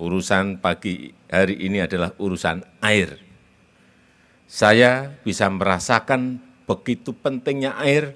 urusan pagi hari ini adalah urusan air. Saya bisa merasakan begitu pentingnya air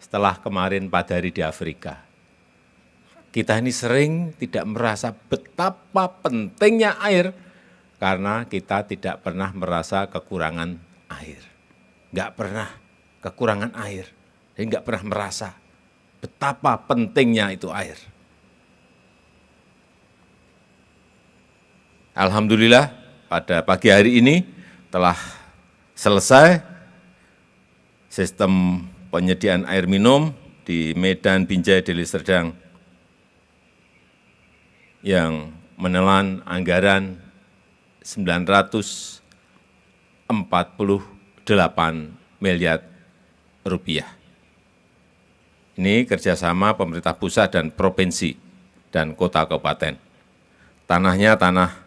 setelah kemarin pada hari di Afrika. Kita ini sering tidak merasa betapa pentingnya air karena kita tidak pernah merasa kekurangan air. Enggak pernah kekurangan air. enggak pernah merasa betapa pentingnya itu air. Alhamdulillah pada pagi hari ini telah selesai sistem penyediaan air minum di Medan Binjai Deli Serdang yang menelan anggaran 948 miliar rupiah. Ini kerjasama pemerintah pusat dan provinsi dan kota kabupaten. Tanahnya tanah